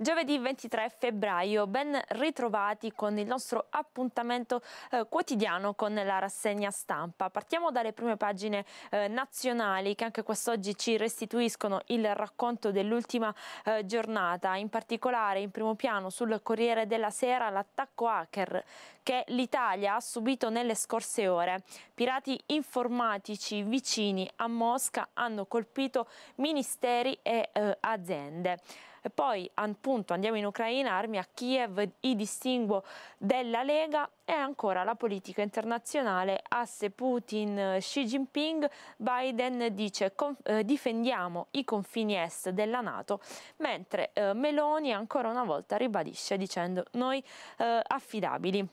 Giovedì 23 febbraio, ben ritrovati con il nostro appuntamento eh, quotidiano con la rassegna stampa. Partiamo dalle prime pagine eh, nazionali che anche quest'oggi ci restituiscono il racconto dell'ultima eh, giornata, in particolare in primo piano sul Corriere della Sera l'attacco hacker che l'Italia ha subito nelle scorse ore. Pirati informatici vicini a Mosca hanno colpito ministeri e eh, aziende. E poi appunto andiamo in Ucraina, armi a Kiev, i distinguo della Lega e ancora la politica internazionale, asse Putin, Xi Jinping, Biden dice eh, difendiamo i confini est della Nato, mentre eh, Meloni ancora una volta ribadisce dicendo noi eh, affidabili.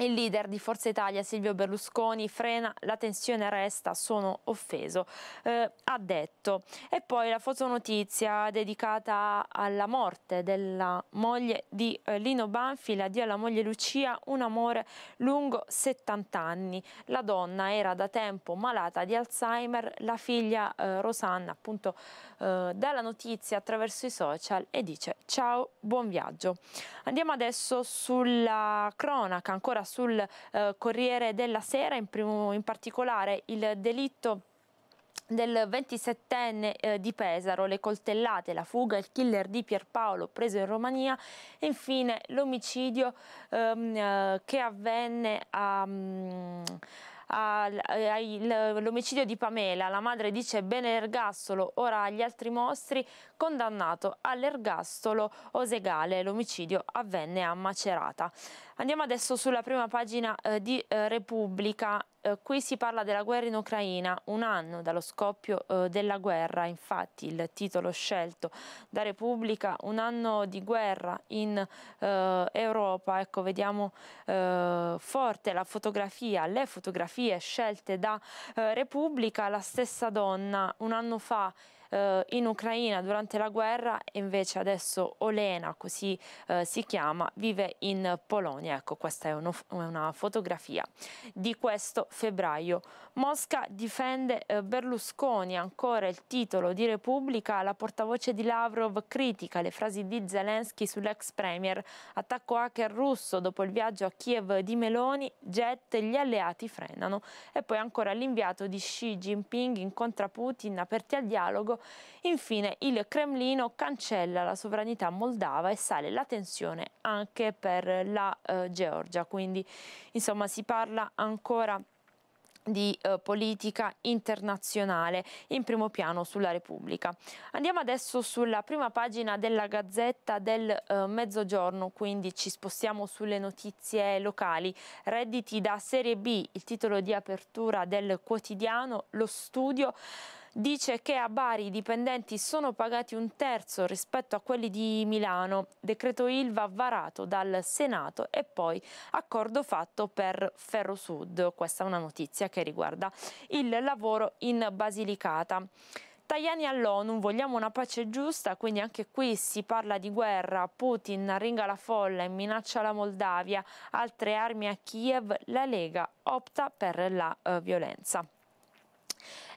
Il leader di Forza Italia Silvio Berlusconi frena, la tensione resta, sono offeso, eh, ha detto. E poi la fotonotizia dedicata alla morte della moglie di eh, Lino Banfi, la l'addio alla moglie Lucia, un amore lungo 70 anni. La donna era da tempo malata di Alzheimer, la figlia eh, Rosanna appunto eh, dà la notizia attraverso i social e dice ciao, buon viaggio. Andiamo adesso sulla cronaca ancora sul eh, Corriere della Sera, in, primo, in particolare il delitto del 27enne eh, di Pesaro, le coltellate, la fuga, il killer di Pierpaolo preso in Romania e infine l'omicidio ehm, eh, che avvenne a... Um, all'omicidio eh, di Pamela. La madre dice bene l'ergastolo, ora agli altri mostri, condannato all'ergastolo Osegale. L'omicidio avvenne a Macerata. Andiamo adesso sulla prima pagina eh, di eh, Repubblica eh, qui si parla della guerra in Ucraina, un anno dallo scoppio eh, della guerra, infatti il titolo scelto da Repubblica, un anno di guerra in eh, Europa, ecco vediamo eh, forte la fotografia, le fotografie scelte da eh, Repubblica, la stessa donna un anno fa eh, in Ucraina durante la guerra e invece adesso Olena, così eh, si chiama, vive in Polonia. Ecco, questa è uno, una fotografia di questo febbraio. Mosca difende eh, Berlusconi, ancora il titolo di Repubblica, la portavoce di Lavrov critica le frasi di Zelensky sull'ex premier, attacco hacker russo dopo il viaggio a Kiev di Meloni, jet, gli alleati frenano e poi ancora l'inviato di Xi Jinping incontra Putin, aperti al dialogo Infine il Cremlino cancella la sovranità moldava e sale la tensione anche per la eh, Georgia, quindi insomma si parla ancora di eh, politica internazionale in primo piano sulla Repubblica. Andiamo adesso sulla prima pagina della Gazzetta del eh, Mezzogiorno, quindi ci spostiamo sulle notizie locali. Redditi da Serie B, il titolo di apertura del quotidiano, lo studio dice che a Bari i dipendenti sono pagati un terzo rispetto a quelli di Milano, decreto ILVA varato dal Senato e poi accordo fatto per Ferrosud, questa è una notizia che riguarda il lavoro in Basilicata. Tajani all'ONU, vogliamo una pace giusta, quindi anche qui si parla di guerra, Putin ringa la folla e minaccia la Moldavia, altre armi a Kiev, la Lega opta per la uh, violenza.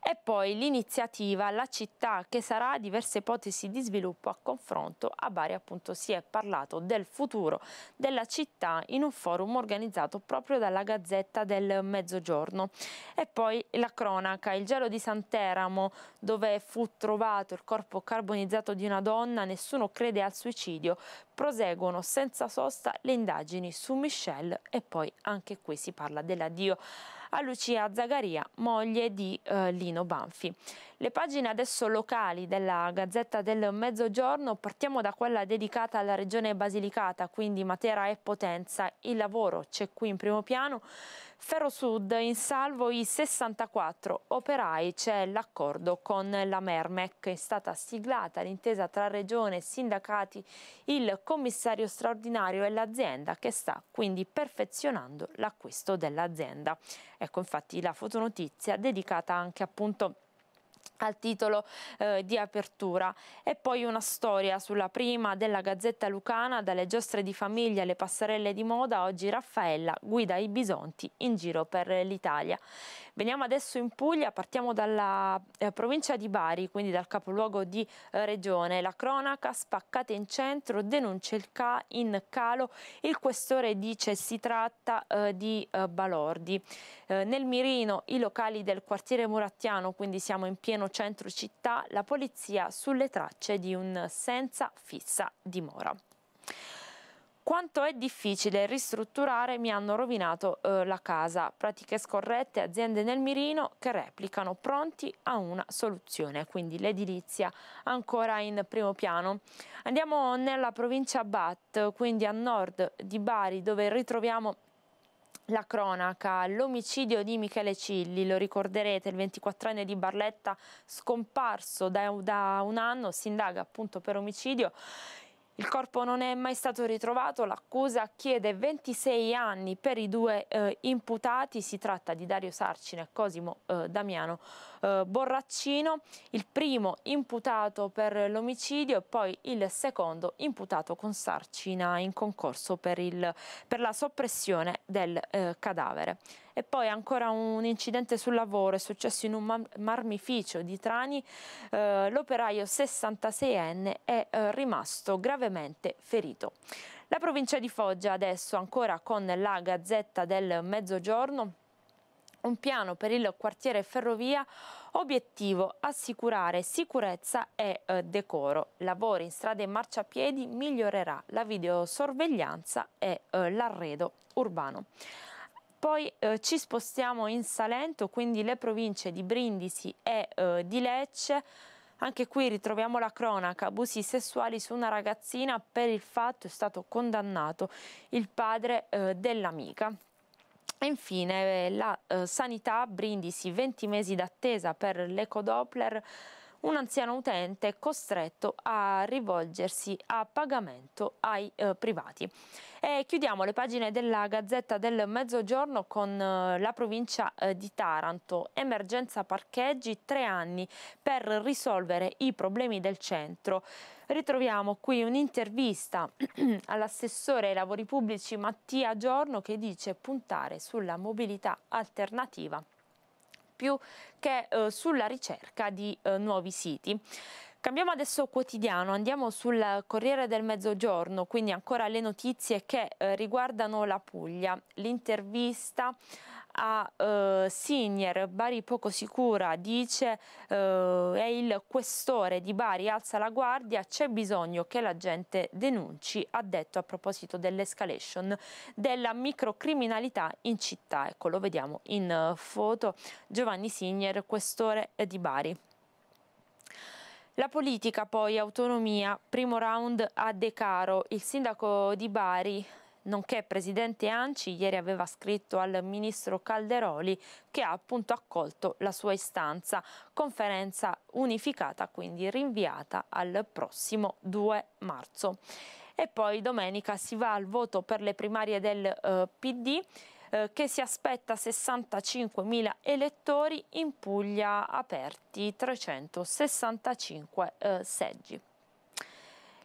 E poi l'iniziativa La città che sarà diverse ipotesi di sviluppo a confronto. A Bari appunto si è parlato del futuro della città in un forum organizzato proprio dalla Gazzetta del Mezzogiorno. E poi la cronaca, il gelo di Santeramo dove fu trovato il corpo carbonizzato di una donna, nessuno crede al suicidio, proseguono senza sosta le indagini su Michelle e poi anche qui si parla dell'addio a Lucia Zagaria, moglie di eh, Lino Banfi. Le pagine adesso locali della Gazzetta del Mezzogiorno, partiamo da quella dedicata alla regione Basilicata, quindi Matera e Potenza. Il lavoro c'è qui in primo piano. Ferro Sud in salvo i 64 operai, c'è l'accordo con la Mermec, è stata siglata l'intesa tra regione, sindacati, il commissario straordinario e l'azienda che sta quindi perfezionando l'acquisto dell'azienda. Ecco infatti la fotonotizia dedicata anche appunto al titolo eh, di apertura e poi una storia sulla prima della Gazzetta Lucana dalle giostre di famiglia alle passerelle di moda oggi Raffaella guida i bisonti in giro per l'Italia veniamo adesso in Puglia partiamo dalla eh, provincia di Bari quindi dal capoluogo di eh, regione la cronaca spaccata in centro denuncia il ca in calo il questore dice si tratta eh, di eh, balordi eh, nel mirino i locali del quartiere murattiano quindi siamo in pieno centro città la polizia sulle tracce di un senza fissa dimora. Quanto è difficile ristrutturare mi hanno rovinato eh, la casa. Pratiche scorrette, aziende nel mirino che replicano pronti a una soluzione. Quindi l'edilizia ancora in primo piano. Andiamo nella provincia Bat, quindi a nord di Bari, dove ritroviamo la cronaca, l'omicidio di Michele Cilli, lo ricorderete, il 24enne di Barletta scomparso da, da un anno, si indaga appunto per omicidio il corpo non è mai stato ritrovato, l'accusa chiede 26 anni per i due eh, imputati, si tratta di Dario Sarcina e Cosimo eh, Damiano eh, Borraccino, il primo imputato per l'omicidio e poi il secondo imputato con Sarcina in concorso per, il, per la soppressione del eh, cadavere. E poi ancora un incidente sul lavoro, è successo in un marmificio di Trani, eh, l'operaio 66enne è eh, rimasto gravemente ferito. La provincia di Foggia adesso ancora con la Gazzetta del Mezzogiorno un piano per il quartiere ferrovia obiettivo assicurare sicurezza e eh, decoro. Lavori in strade e marciapiedi migliorerà la videosorveglianza e eh, l'arredo urbano. Poi eh, ci spostiamo in Salento, quindi le province di Brindisi e eh, di Lecce. Anche qui ritroviamo la cronaca, abusi sessuali su una ragazzina, per il fatto è stato condannato il padre eh, dell'amica. Infine eh, la eh, sanità, Brindisi, 20 mesi d'attesa per l'ecodoppler, un anziano utente è costretto a rivolgersi a pagamento ai eh, privati. E chiudiamo le pagine della Gazzetta del Mezzogiorno con eh, la provincia eh, di Taranto. Emergenza parcheggi, tre anni per risolvere i problemi del centro. Ritroviamo qui un'intervista all'assessore ai lavori pubblici Mattia Giorno che dice puntare sulla mobilità alternativa più che eh, sulla ricerca di eh, nuovi siti. Cambiamo adesso quotidiano, andiamo sul Corriere del Mezzogiorno, quindi ancora le notizie che eh, riguardano la Puglia. L'intervista a eh, Signer, Bari poco sicura, dice eh, è il questore di Bari, alza la guardia, c'è bisogno che la gente denunci, ha detto a proposito dell'escalation della microcriminalità in città. Ecco, lo vediamo in eh, foto, Giovanni Signer, questore eh, di Bari. La politica poi, autonomia, primo round a De Caro, il sindaco di Bari nonché presidente Anci, ieri aveva scritto al ministro Calderoli che ha appunto accolto la sua istanza. Conferenza unificata quindi rinviata al prossimo 2 marzo. E poi domenica si va al voto per le primarie del eh, PD eh, che si aspetta 65.000 elettori in Puglia aperti 365 eh, seggi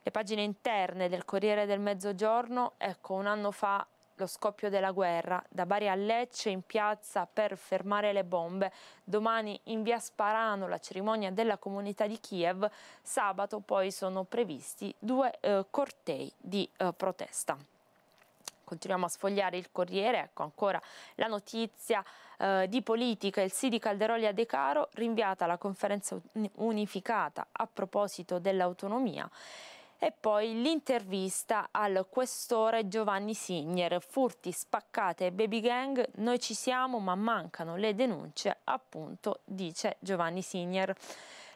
le pagine interne del Corriere del Mezzogiorno, ecco un anno fa lo scoppio della guerra, da Bari a Lecce in piazza per fermare le bombe, domani in via Sparano la cerimonia della comunità di Kiev, sabato poi sono previsti due eh, cortei di eh, protesta continuiamo a sfogliare il Corriere, ecco ancora la notizia eh, di politica, il sì di Calderoli a De Caro, rinviata la conferenza unificata a proposito dell'autonomia e poi l'intervista al questore Giovanni Signer, furti, spaccate, e baby gang, noi ci siamo ma mancano le denunce, appunto dice Giovanni Signer.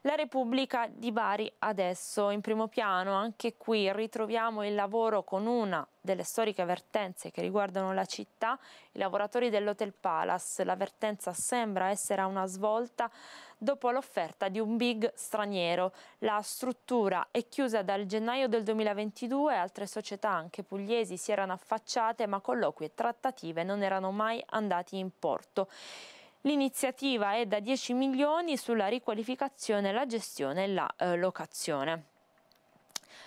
La Repubblica di Bari adesso in primo piano, anche qui ritroviamo il lavoro con una delle storiche vertenze che riguardano la città, i lavoratori dell'Hotel Palace. La vertenza sembra essere a una svolta dopo l'offerta di un big straniero. La struttura è chiusa dal gennaio del 2022, altre società anche pugliesi si erano affacciate ma colloqui e trattative non erano mai andati in porto. L'iniziativa è da 10 milioni sulla riqualificazione, la gestione e la eh, locazione.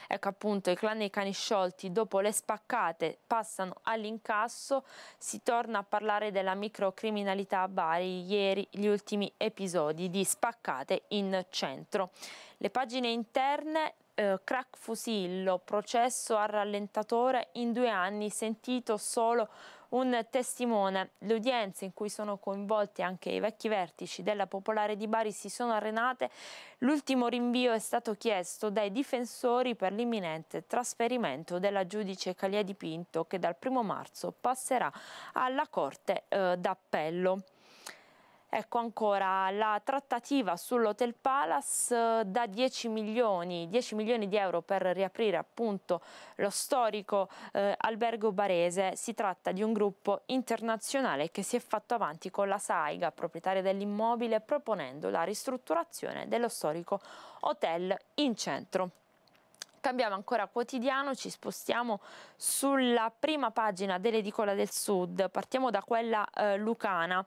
Ecco appunto i clan dei cani sciolti dopo le spaccate passano all'incasso, si torna a parlare della microcriminalità a Bari, ieri gli ultimi episodi di spaccate in centro. Le pagine interne eh, crack fusillo, processo a rallentatore in due anni, sentito solo un testimone. Le udienze in cui sono coinvolti anche i vecchi vertici della Popolare di Bari si sono arenate. L'ultimo rinvio è stato chiesto dai difensori per l'imminente trasferimento della giudice Calia Di Pinto che dal 1 marzo passerà alla Corte eh, d'Appello. Ecco ancora la trattativa sull'Hotel Palace eh, da 10 milioni, 10 milioni di euro per riaprire appunto lo storico eh, albergo barese. Si tratta di un gruppo internazionale che si è fatto avanti con la Saiga, proprietaria dell'immobile, proponendo la ristrutturazione dello storico hotel in centro cambiamo ancora quotidiano, ci spostiamo sulla prima pagina dell'edicola del Sud, partiamo da quella eh, lucana.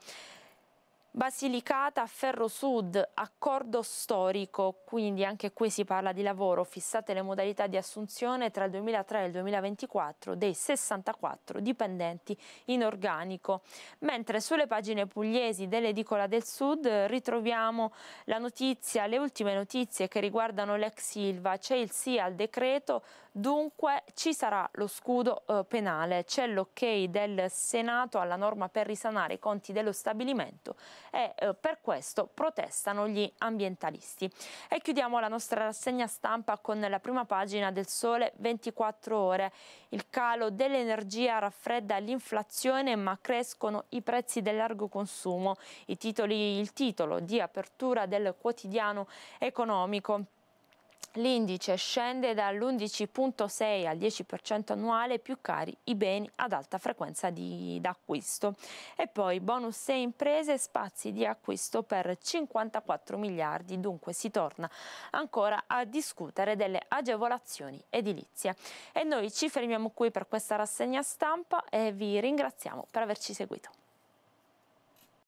Basilicata, Ferro Sud, accordo storico, quindi anche qui si parla di lavoro, fissate le modalità di assunzione tra il 2003 e il 2024 dei 64 dipendenti in organico. Mentre sulle pagine pugliesi dell'Edicola del Sud ritroviamo la notizia, le ultime notizie che riguardano l'ex Silva, c'è il sì al decreto Dunque ci sarà lo scudo eh, penale, c'è l'ok del Senato alla norma per risanare i conti dello stabilimento e eh, per questo protestano gli ambientalisti. E chiudiamo la nostra rassegna stampa con la prima pagina del Sole 24 ore. Il calo dell'energia raffredda l'inflazione ma crescono i prezzi del largo consumo. Titoli, il titolo di apertura del quotidiano economico L'indice scende dall'11.6 al 10% annuale, più cari i beni ad alta frequenza di, d'acquisto. E poi bonus e imprese, spazi di acquisto per 54 miliardi, dunque si torna ancora a discutere delle agevolazioni edilizie. E noi ci fermiamo qui per questa rassegna stampa e vi ringraziamo per averci seguito.